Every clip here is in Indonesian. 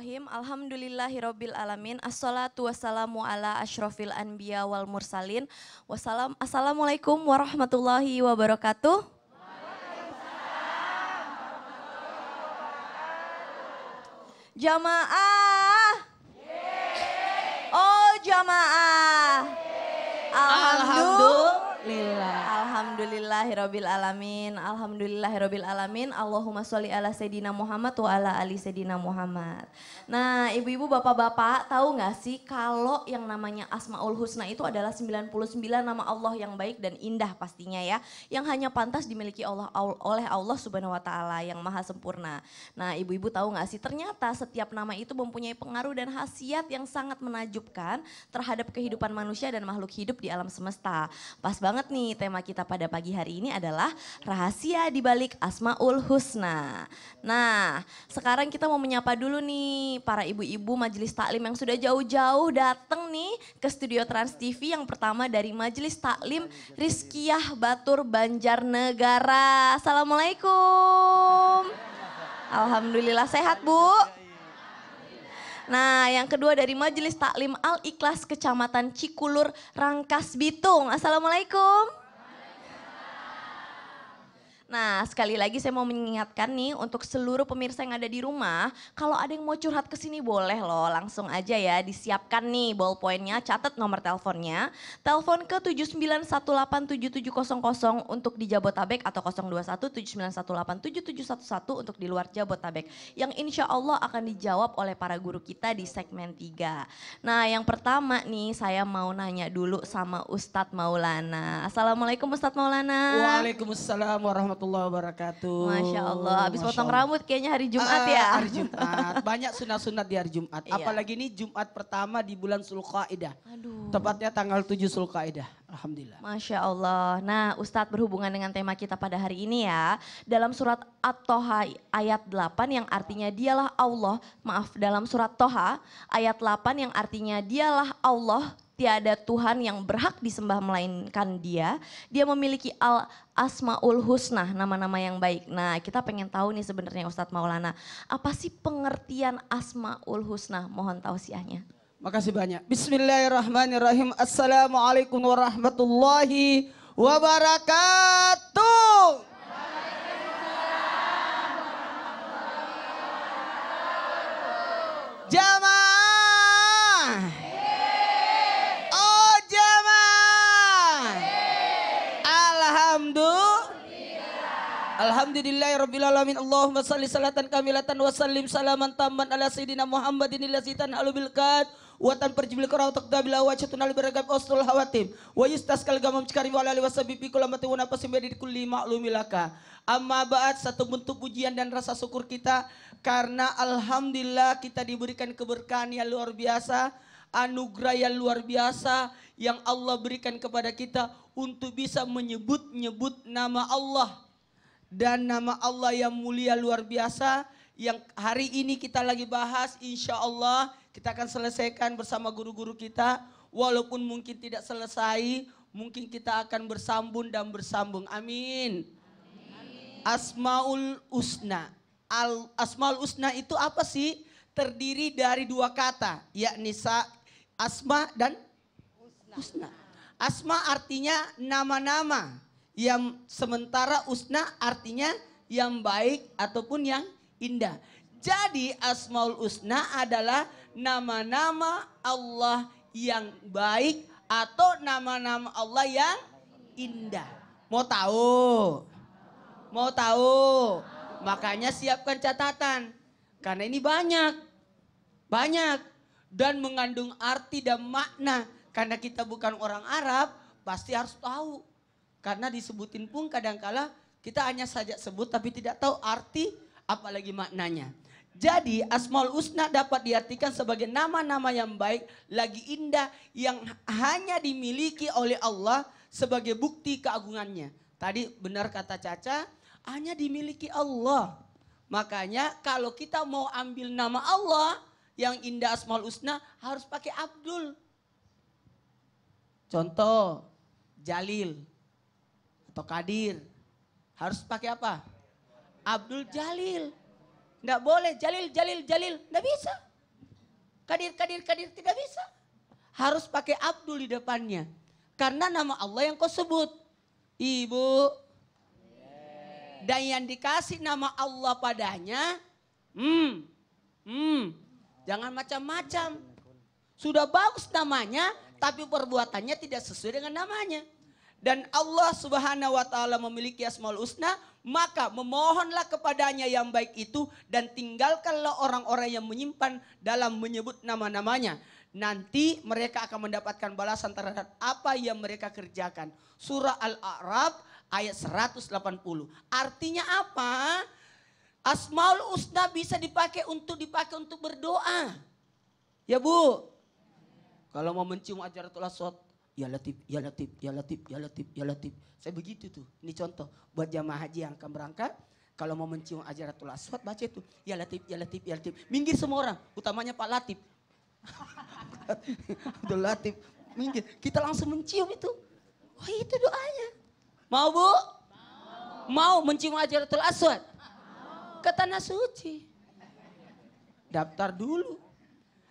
Bismillahirrahmanirrahim. Alhamdulillahirabbil alamin. Assalatu wassalamu ala asyrofil anbiya wal mursalin. Wassalam Assalamualaikum warahmatullahi wabarakatuh. Jamaah. Oh, jamaah. Alhamdulillah. Alhamdulillah. Alhamdulillahirabbil alamin. Alhamdulillahirabbil alamin. Allahumma sholli ala sayidina Muhammad wa ala ali sayidina Muhammad. Nah, ibu-ibu, bapak-bapak, tahu nggak sih kalau yang namanya Asmaul Husna itu adalah 99 nama Allah yang baik dan indah pastinya ya, yang hanya pantas dimiliki Allah oleh Allah Subhanahu wa taala yang maha sempurna. Nah, ibu-ibu tahu nggak sih ternyata setiap nama itu mempunyai pengaruh dan khasiat yang sangat menajubkan terhadap kehidupan manusia dan makhluk hidup di alam semesta. Pas banget banget nih tema kita pada pagi hari ini adalah rahasia dibalik Asmaul Husna. Nah sekarang kita mau menyapa dulu nih para ibu-ibu majelis taklim yang sudah jauh-jauh datang nih ke studio Trans TV yang pertama dari majelis taklim Rizkiyah Batur Banjarnegara. Assalamualaikum. Alhamdulillah sehat Bu. Nah, yang kedua dari Majelis Taklim Al Ikhlas Kecamatan Cikulur, Rangkas Bitung. Assalamualaikum. Nah, sekali lagi saya mau mengingatkan nih untuk seluruh pemirsa yang ada di rumah, kalau ada yang mau curhat ke sini boleh loh, langsung aja ya disiapkan nih ballpointnya, catat nomor teleponnya. Telepon ke 79187700 untuk di Jabotabek atau 02179187711 untuk di luar Jabotabek. Yang insya Allah akan dijawab oleh para guru kita di segmen 3. Nah, yang pertama nih saya mau nanya dulu sama Ustadz Maulana. Assalamualaikum Ustadz Maulana. Waalaikumsalam warahmatullahi warahmatullahi wabarakatuh. Masya Allah. Habis potong Allah. rambut kayaknya hari Jumat uh, ya. Hari Jumat. Banyak sunat-sunat di hari Jumat. Iya. Apalagi ini Jumat pertama di bulan Sulqaidah. Aduh. Tepatnya tanggal 7 Sulqaidah. Alhamdulillah. Masya Allah. Nah Ustadz berhubungan dengan tema kita pada hari ini ya. Dalam surat At-Toha ayat 8 yang artinya dialah Allah. Maaf dalam surat Toha ayat 8 yang artinya dialah Allah tiada Tuhan yang berhak disembah melainkan dia. Dia memiliki al asmaul husna, nama-nama yang baik. Nah kita pengen tahu nih sebenarnya Ustadz Maulana, apa sih pengertian asmaul husna? Mohon tahu tausiahnya. Makasih banyak. Bismillahirrahmanirrahim. Assalamualaikum warahmatullahi wabarakatuh. Alamin Allahumma salli salatan kamilatan wa sallim salaman tamman ala sayyidina Muhammadin illazi tanhalu bil qad wa tan perjibil qara wa taqdabil awajatun al baragab ustul hawatim wa yustaskal gamam cikari wa alali wa sabibi kulamati wa nafasin bi kulli ma'lumilaka amma ba'at satu bentuk pujian dan rasa syukur kita karena alhamdulillah kita diberikan keberkahan yang luar biasa anugerah yang luar biasa yang Allah berikan kepada kita untuk bisa menyebut-nyebut nama Allah dan nama Allah yang mulia luar biasa yang hari ini kita lagi bahas insya Allah kita akan selesaikan bersama guru-guru kita walaupun mungkin tidak selesai mungkin kita akan bersambung dan bersambung amin, amin. Asmaul Usna Al, Asmaul Usna itu apa sih terdiri dari dua kata yakni sa, asma dan usna, usna. asma artinya nama-nama yang sementara usna artinya yang baik ataupun yang indah. Jadi Asmaul usna adalah nama-nama Allah yang baik atau nama-nama Allah yang indah. Mau tahu? Mau tahu? Makanya siapkan catatan. Karena ini banyak. Banyak. Dan mengandung arti dan makna. Karena kita bukan orang Arab, pasti harus tahu karena disebutin pun kadangkala kita hanya saja sebut tapi tidak tahu arti apalagi maknanya. Jadi Asmaul Husna dapat diartikan sebagai nama-nama yang baik, lagi indah yang hanya dimiliki oleh Allah sebagai bukti keagungannya. Tadi benar kata Caca, hanya dimiliki Allah. Makanya kalau kita mau ambil nama Allah yang indah Asmaul Husna harus pakai Abdul. Contoh Jalil atau Kadir. Harus pakai apa? Abdul Jalil. Nggak boleh Jalil, Jalil, Jalil. tidak bisa. Kadir, Kadir, Kadir. Tidak bisa. Harus pakai Abdul di depannya. Karena nama Allah yang kau sebut. Ibu. Dan yang dikasih nama Allah padanya. Hmm. Hmm. Jangan macam-macam. Sudah bagus namanya, tapi perbuatannya tidak sesuai dengan namanya dan Allah Subhanahu wa taala memiliki asmaul husna, maka memohonlah kepadanya yang baik itu dan tinggalkanlah orang-orang yang menyimpan dalam menyebut nama-namanya. Nanti mereka akan mendapatkan balasan terhadap apa yang mereka kerjakan. Surah Al-A'raf ayat 180. Artinya apa? Asmaul husna bisa dipakai untuk dipakai untuk berdoa. Ya Bu. Kalau mau mencium ajaran aswad Ya Latif, Ya Latif, Ya Latif, Ya Latif, Ya Latif. Saya begitu tuh. Ini contoh buat jamaah haji yang akan berangkat. Kalau mau mencium ajaratul aswad baca itu. Ya Latif, Ya Latif, Ya Latif. Minggir semua orang. Utamanya Pak Latif. Udah Latif. Minggir. Kita langsung mencium itu. oh, itu doanya. Mau bu? Mau, mencium ajaratul aswad? Mau. Ke tanah suci. Daftar dulu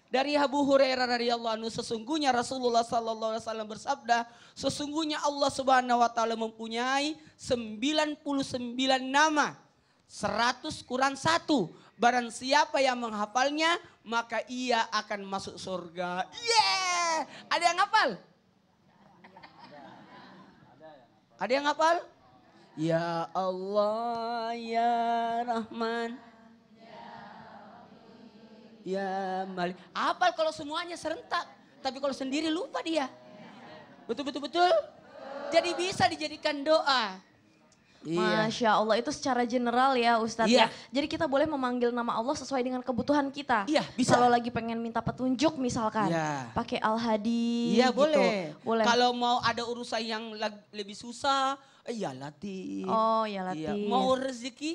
dari Abu Hurairah radhiyallahu anhu sesungguhnya Rasulullah sallallahu alaihi wasallam bersabda sesungguhnya Allah Subhanahu wa taala mempunyai 99 nama 100 kurang 1 barang siapa yang menghafalnya maka ia akan masuk surga yeah ada yang hafal ada yang hafal ya Allah ya Rahman ya malik. Apal kalau semuanya serentak, tapi kalau sendiri lupa dia. Betul betul betul. Jadi bisa dijadikan doa. Iya. Masya Allah itu secara general ya Ustadz iya. ya. Jadi kita boleh memanggil nama Allah sesuai dengan kebutuhan kita. Iya bisa. Kalau lagi pengen minta petunjuk misalkan. Iya. Pakai Al-Hadi Iya gitu. boleh. boleh. Kalau mau ada urusan yang lebih susah. Eh, ya oh, ya iya latih. Oh iya latih. Iya. Mau rezeki.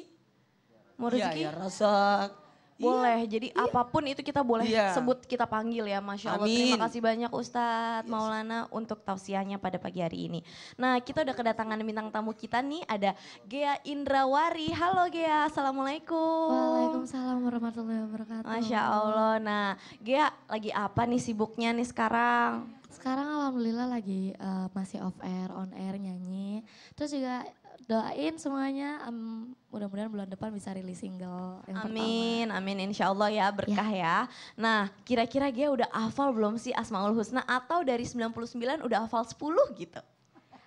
Mau ya, rezeki? Ya, ya rasak. Iya. Boleh, iya, jadi iya. apapun itu kita boleh iya. sebut, kita panggil ya Masya Allah. Amin. Terima kasih banyak Ustadz yes. Maulana untuk tausiahnya pada pagi hari ini. Nah kita udah kedatangan bintang tamu kita nih ada Gea Indrawari. Halo Gea, Assalamualaikum. Waalaikumsalam warahmatullahi wabarakatuh. Masya Allah, nah Gea lagi apa nih sibuknya nih sekarang? Sekarang Alhamdulillah lagi uh, masih off air, on air nyanyi. Terus juga doain semuanya um, mudah-mudahan bulan depan bisa rilis single yang amin, pertama. Amin, insya Allah ya berkah ya. ya. Nah kira-kira dia udah hafal belum sih Asmaul Husna atau dari 99 udah hafal 10 gitu?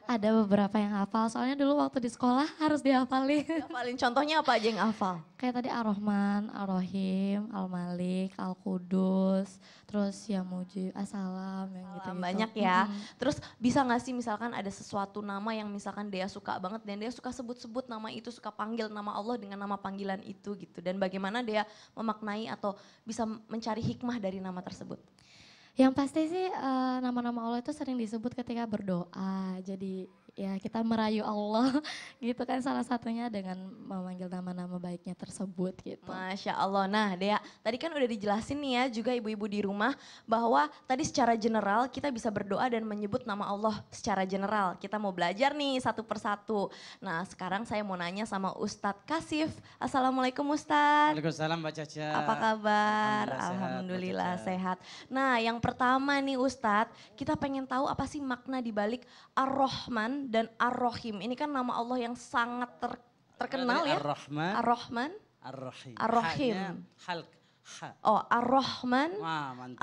Ada beberapa yang hafal, soalnya dulu waktu di sekolah harus dihafalin. Dihafalin, contohnya apa aja yang hafal? Kayak tadi Ar-Rahman, Ar-Rahim, Al-Malik, Al-Qudus, terus Ya Muji, Assalam, yang gitu, gitu Banyak ya. Hmm. Terus bisa gak sih misalkan ada sesuatu nama yang misalkan dia suka banget dan dia suka sebut-sebut nama itu, suka panggil nama Allah dengan nama panggilan itu gitu. Dan bagaimana dia memaknai atau bisa mencari hikmah dari nama tersebut? Yang pasti sih eh, nama-nama uh, Allah itu sering disebut ketika berdoa. Jadi ya kita merayu Allah gitu kan salah satunya dengan memanggil nama-nama baiknya tersebut gitu. Masya Allah. Nah Dea, tadi kan udah dijelasin nih ya juga ibu-ibu di rumah bahwa tadi secara general kita bisa berdoa dan menyebut nama Allah secara general. Kita mau belajar nih satu persatu. Nah sekarang saya mau nanya sama Ustadz Kasif. Assalamualaikum Ustadz. Waalaikumsalam Mbak Caca. Apa kabar? Alhamdulillah, sehat, sehat. Nah yang pertama nih Ustadz, kita pengen tahu apa sih makna dibalik Ar-Rahman dan Ar-Rahim. Ini kan nama Allah yang sangat ter, terkenal ya. Ar-Rahman. Ar-Rahman. Ar-Rahim. Ar-Rahim. Halk. Oh, Ar-Rahman,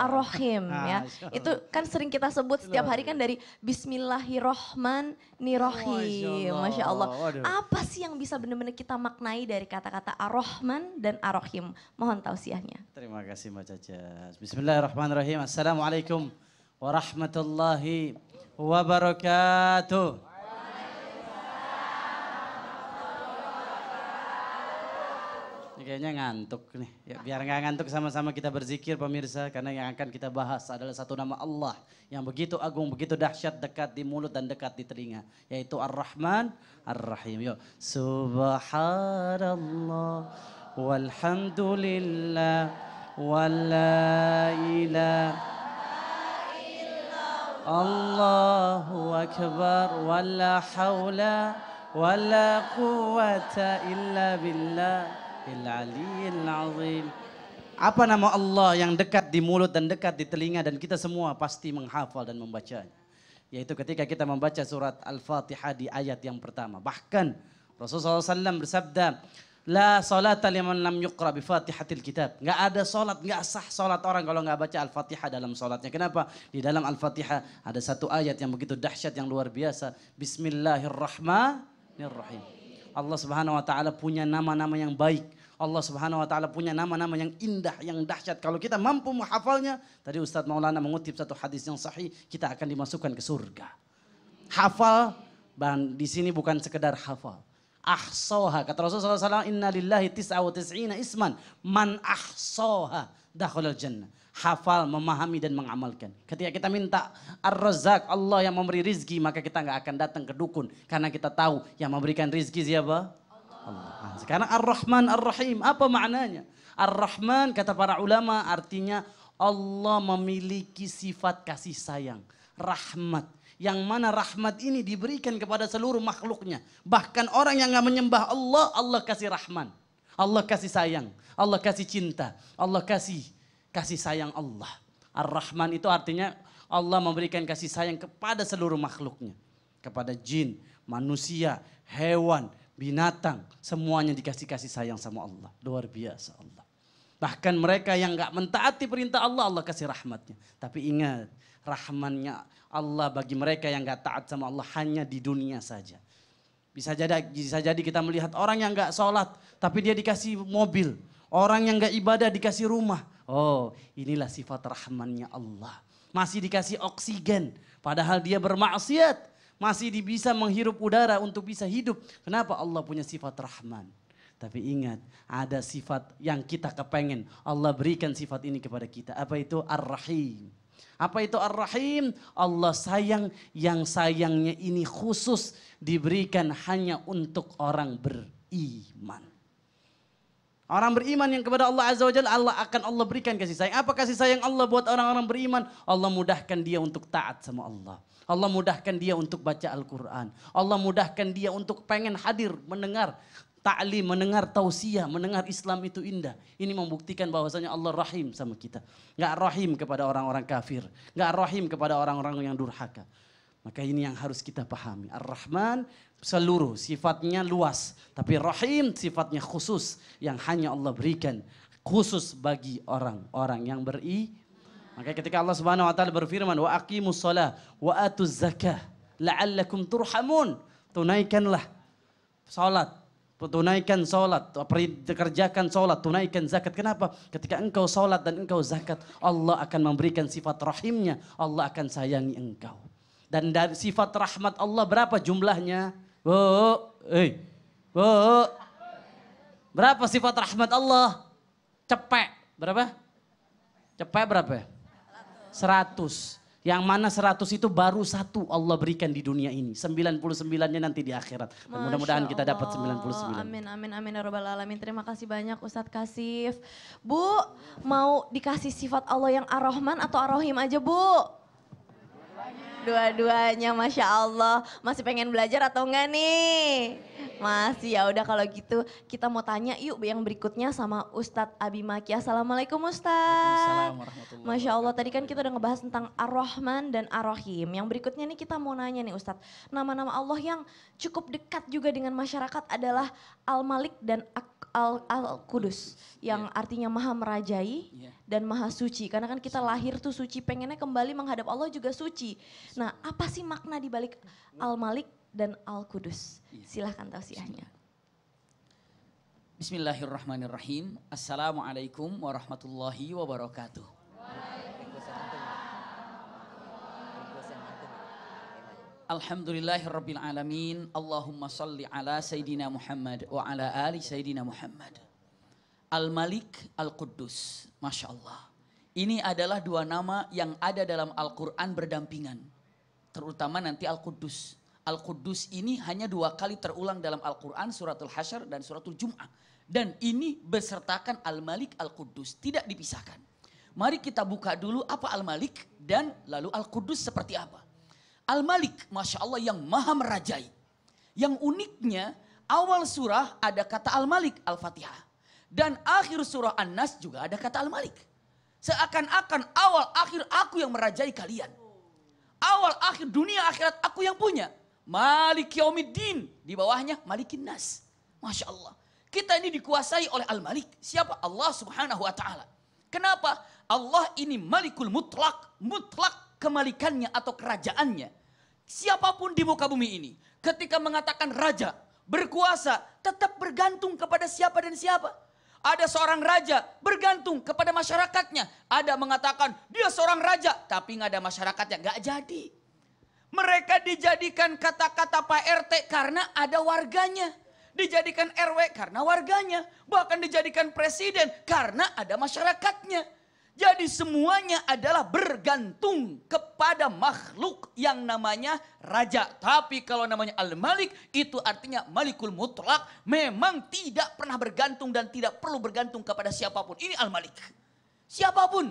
Ar-Rahim ah, ya. Itu kan sering kita sebut setiap hari kan dari Bismillahirrahmanirrahim. Masya Allah. Apa sih yang bisa benar-benar kita maknai dari kata-kata Ar-Rahman dan Ar-Rahim? Mohon tausiahnya. Terima kasih Mbak Caca. Bismillahirrahmanirrahim. Assalamualaikum warahmatullahi wabarakatuh. Kayaknya ngantuk nih. Ya, biar nggak ngantuk sama-sama kita berzikir pemirsa karena yang akan kita bahas adalah satu nama Allah yang begitu agung, begitu dahsyat dekat di mulut dan dekat di telinga, yaitu Ar-Rahman Ar-Rahim. Yo, subhanallah walhamdulillah wala ilaha Allahu akbar wala haula wala quwata illa billah apa nama Allah yang dekat di mulut dan dekat di telinga dan kita semua pasti menghafal dan membacanya. Yaitu ketika kita membaca surat Al-Fatihah di ayat yang pertama. Bahkan Rasulullah SAW bersabda, La salata liman lam yuqra bi fatihatil kitab. Nggak ada salat, enggak sah salat orang kalau enggak baca Al-Fatihah dalam salatnya. Kenapa? Di dalam Al-Fatihah ada satu ayat yang begitu dahsyat yang luar biasa. Bismillahirrahmanirrahim. Allah Subhanahu wa taala punya nama-nama yang baik. Allah Subhanahu wa taala punya nama-nama yang indah, yang dahsyat. Kalau kita mampu menghafalnya, tadi Ustadz Maulana mengutip satu hadis yang sahih, kita akan dimasukkan ke surga. Hafal dan di sini bukan sekedar hafal. Ahsoha. Kata Rasulullah SAW, Inna lillahi tis'a tis'ina isman. Man ahsoha. Dakhulal jannah. Hafal, memahami dan mengamalkan. Ketika kita minta ar-razak, Allah yang memberi rizki, maka kita nggak akan datang ke dukun. Karena kita tahu yang memberikan rizki siapa? Allah. Sekarang Ar-Rahman Ar-Rahim, apa maknanya? Ar-Rahman kata para ulama artinya Allah memiliki sifat kasih sayang, rahmat. Yang mana rahmat ini diberikan kepada seluruh makhluknya. Bahkan orang yang nggak menyembah Allah, Allah kasih rahman. Allah kasih sayang, Allah kasih cinta, Allah kasih kasih sayang Allah. Ar-Rahman itu artinya Allah memberikan kasih sayang kepada seluruh makhluknya. Kepada jin, manusia, hewan, binatang, semuanya dikasih-kasih sayang sama Allah. Luar biasa Allah. Bahkan mereka yang nggak mentaati perintah Allah, Allah kasih rahmatnya. Tapi ingat, rahmannya Allah bagi mereka yang nggak taat sama Allah hanya di dunia saja. Bisa jadi, bisa jadi kita melihat orang yang nggak sholat, tapi dia dikasih mobil. Orang yang nggak ibadah dikasih rumah. Oh, inilah sifat rahmannya Allah. Masih dikasih oksigen, padahal dia bermaksiat masih bisa menghirup udara untuk bisa hidup. Kenapa Allah punya sifat rahman? Tapi ingat, ada sifat yang kita kepengen. Allah berikan sifat ini kepada kita. Apa itu? Ar-Rahim. Apa itu Ar-Rahim? Allah sayang yang sayangnya ini khusus diberikan hanya untuk orang beriman. Orang beriman yang kepada Allah Azza wa Jalla, Allah akan Allah berikan kasih sayang. Apa kasih sayang Allah buat orang-orang beriman? Allah mudahkan dia untuk taat sama Allah. Allah mudahkan dia untuk baca Al-Quran. Allah mudahkan dia untuk pengen hadir, mendengar ta'lim, mendengar tausiah, mendengar Islam itu indah. Ini membuktikan bahwasanya Allah rahim sama kita. Gak rahim kepada orang-orang kafir. Gak rahim kepada orang-orang yang durhaka. Maka ini yang harus kita pahami. Ar-Rahman seluruh, sifatnya luas. Tapi rahim sifatnya khusus yang hanya Allah berikan. Khusus bagi orang-orang yang beri. Maka ketika Allah Subhanahu wa taala berfirman wa aqimus salah wa atuz zakah la'allakum turhamun. Tunaikanlah salat, tunaikan salat, kerjakan salat, tunaikan zakat. Kenapa? Ketika engkau salat dan engkau zakat, Allah akan memberikan sifat rahimnya, Allah akan sayangi engkau. Dan dari sifat rahmat Allah berapa jumlahnya? Bu, eh, bu. Berapa sifat rahmat Allah? Cepek. Berapa? Cepek berapa? Seratus. Yang mana seratus itu baru satu Allah berikan di dunia ini. Sembilan puluh sembilannya nanti di akhirat. Mudah-mudahan kita dapat sembilan puluh sembilan. Amin, amin, amin. Ya alamin. Terima kasih banyak Ustadz Kasif. Bu, mau dikasih sifat Allah yang Ar-Rahman atau Ar-Rahim aja Bu? Dua-duanya Masya Allah. Masih pengen belajar atau enggak nih? Masih ya udah kalau gitu kita mau tanya yuk yang berikutnya sama Ustadz Abimaki. Assalamualaikum Ustadz. Waalaikumsalam Masya Allah tadi kan kita udah ngebahas tentang Ar-Rahman dan Ar-Rahim. Yang berikutnya nih kita mau nanya nih Ustadz. Nama-nama Allah yang cukup dekat juga dengan masyarakat adalah Al-Malik dan Al-Kudus. yang yeah. artinya maha merajai yeah. dan maha suci. Karena kan kita lahir tuh suci pengennya kembali menghadap Allah juga suci. Nah apa sih makna dibalik Al-Malik dan Al Kudus. Iya. Silahkan tausiahnya. Bismillahirrahmanirrahim. Assalamualaikum warahmatullahi wabarakatuh. Alhamdulillahirabbil alamin. Allahumma salli ala sayidina Muhammad wa ala ali sayidina Muhammad. Al-Malik Al-Quddus. Masya Allah. Ini adalah dua nama yang ada dalam Al-Quran berdampingan. Terutama nanti Al-Quddus al qudus ini hanya dua kali terulang dalam Al-Quran, suratul Hashar dan suratul Jum'ah. Dan ini bersertakan Al-Malik al qudus tidak dipisahkan. Mari kita buka dulu apa Al-Malik dan lalu al qudus seperti apa. Al-Malik, Masya Allah yang maha merajai. Yang uniknya awal surah ada kata Al-Malik, Al-Fatihah. Dan akhir surah An-Nas juga ada kata Al-Malik. Seakan-akan awal akhir aku yang merajai kalian. Awal akhir dunia akhirat aku yang punya. Malik Yaumiddin. Di bawahnya Malikin Nas. Masya Allah. Kita ini dikuasai oleh Al-Malik. Siapa? Allah subhanahu wa ta'ala. Kenapa? Allah ini Malikul Mutlak. Mutlak kemalikannya atau kerajaannya. Siapapun di muka bumi ini. Ketika mengatakan raja, berkuasa, tetap bergantung kepada siapa dan siapa. Ada seorang raja bergantung kepada masyarakatnya. Ada mengatakan dia seorang raja, tapi nggak ada masyarakatnya, nggak jadi. Mereka dijadikan kata-kata Pak RT karena ada warganya. Dijadikan RW karena warganya. Bahkan dijadikan presiden karena ada masyarakatnya. Jadi semuanya adalah bergantung kepada makhluk yang namanya raja. Tapi kalau namanya Al-Malik itu artinya Malikul Mutlak memang tidak pernah bergantung dan tidak perlu bergantung kepada siapapun. Ini Al-Malik. Siapapun.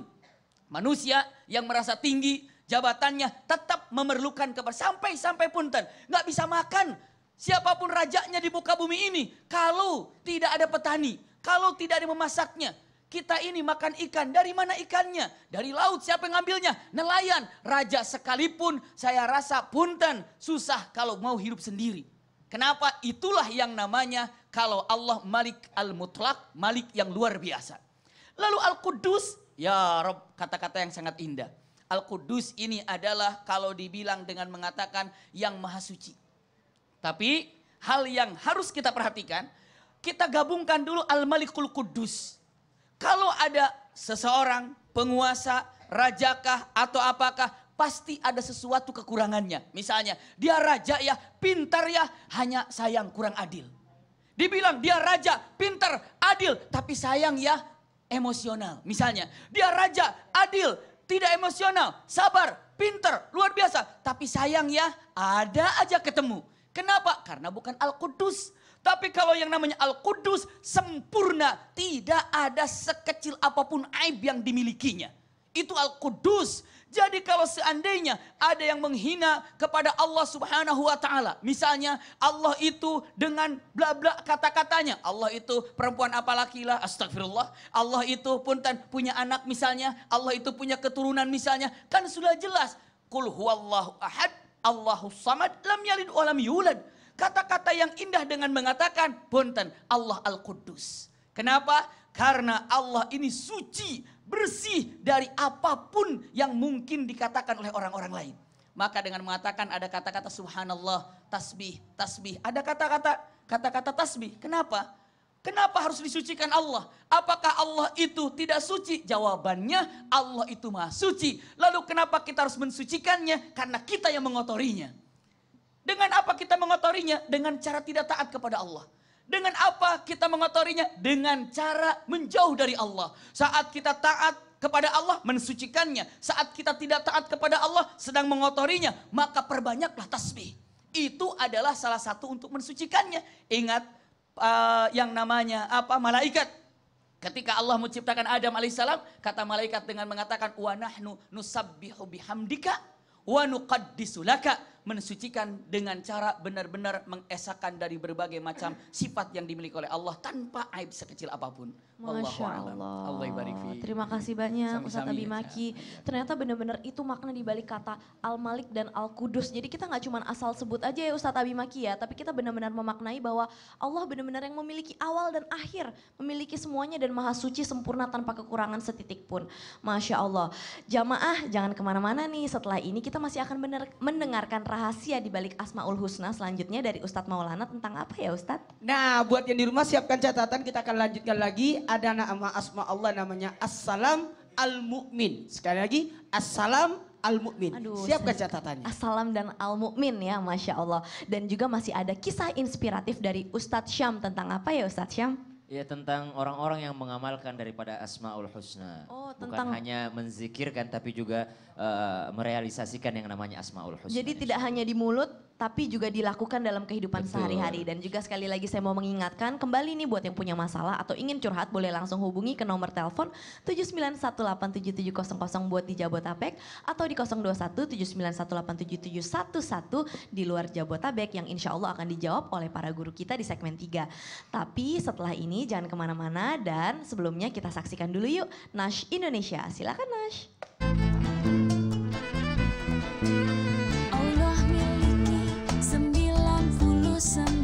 Manusia yang merasa tinggi, jabatannya tetap memerlukan kepada sampai sampai punten nggak bisa makan siapapun rajanya di muka bumi ini kalau tidak ada petani kalau tidak ada memasaknya kita ini makan ikan dari mana ikannya dari laut siapa yang ngambilnya nelayan raja sekalipun saya rasa punten susah kalau mau hidup sendiri kenapa itulah yang namanya kalau Allah Malik al Mutlak Malik yang luar biasa lalu al Kudus ya Rob kata-kata yang sangat indah Al-Qudus ini adalah kalau dibilang dengan mengatakan yang maha suci. Tapi hal yang harus kita perhatikan, kita gabungkan dulu Al-Malikul Qudus. Kalau ada seseorang penguasa, rajakah atau apakah, pasti ada sesuatu kekurangannya. Misalnya, dia raja ya, pintar ya, hanya sayang kurang adil. Dibilang dia raja, pintar, adil, tapi sayang ya emosional. Misalnya, dia raja, adil, tidak emosional, sabar, pinter, luar biasa. Tapi sayang ya, ada aja ketemu. Kenapa? Karena bukan Al-Qudus. Tapi kalau yang namanya Al-Qudus sempurna, tidak ada sekecil apapun aib yang dimilikinya. Itu Al-Qudus. Jadi kalau seandainya ada yang menghina kepada Allah Subhanahu wa taala, misalnya Allah itu dengan bla bla kata-katanya, Allah itu perempuan apa lah astagfirullah. Allah itu punten punya anak misalnya, Allah itu punya keturunan misalnya, kan sudah jelas. Kul huwallahu ahad, Allahu samad, lam yalid wa yulad. Kata-kata yang indah dengan mengatakan, punten Allah Al-Quddus. Kenapa? Karena Allah ini suci, bersih dari apapun yang mungkin dikatakan oleh orang-orang lain. Maka dengan mengatakan ada kata-kata subhanallah, tasbih, tasbih. Ada kata-kata, kata-kata tasbih. Kenapa? Kenapa harus disucikan Allah? Apakah Allah itu tidak suci? Jawabannya Allah itu maha suci. Lalu kenapa kita harus mensucikannya? Karena kita yang mengotorinya. Dengan apa kita mengotorinya? Dengan cara tidak taat kepada Allah. Dengan apa kita mengotorinya? Dengan cara menjauh dari Allah. Saat kita taat kepada Allah, mensucikannya. Saat kita tidak taat kepada Allah, sedang mengotorinya. Maka perbanyaklah tasbih. Itu adalah salah satu untuk mensucikannya. Ingat uh, yang namanya apa malaikat. Ketika Allah menciptakan Adam alaihissalam, kata malaikat dengan mengatakan, Wa nahnu nusabbihu bihamdika wa nuqaddisulaka mensucikan dengan cara benar-benar mengesahkan dari berbagai macam sifat yang dimiliki oleh Allah tanpa aib sekecil apapun. Masya Allah. Allah Terima kasih banyak Ustaz Abimaki. Ya, Ternyata benar-benar itu makna dibalik kata Al-Malik dan Al-Kudus. Jadi kita nggak cuma asal sebut aja ya Ustaz Abimaki ya, tapi kita benar-benar memaknai bahwa Allah benar-benar yang memiliki awal dan akhir, memiliki semuanya dan maha suci sempurna tanpa kekurangan setitik pun. Masya Allah. Jamaah jangan kemana-mana nih setelah ini kita masih akan bener mendengarkan rahasia dibalik Asma'ul Husna selanjutnya dari Ustaz Maulana tentang apa ya Ustaz. Nah buat yang di rumah siapkan catatan kita akan lanjutkan lagi ada nama asma Allah namanya Assalam al Mukmin. Sekali lagi, Assalam al Mukmin. Siapkan catatannya. Assalam dan al Mukmin ya, Masya Allah. Dan juga masih ada kisah inspiratif dari Ustadz Syam. Tentang apa ya Ustadz Syam? Ya tentang orang-orang yang mengamalkan daripada Asma'ul Husna. Oh, tentang... Bukan hanya menzikirkan tapi juga uh, merealisasikan yang namanya Asma'ul Husna. Jadi tidak hanya di mulut tapi juga dilakukan dalam kehidupan sehari-hari. Dan juga sekali lagi saya mau mengingatkan kembali nih buat yang punya masalah atau ingin curhat boleh langsung hubungi ke nomor telepon 79187700 buat di Jabotabek atau di 02179187711 di luar Jabotabek yang insya Allah akan dijawab oleh para guru kita di segmen 3. Tapi setelah ini jangan kemana-mana dan sebelumnya kita saksikan dulu yuk Nash Indonesia. Silakan Nash. thank you some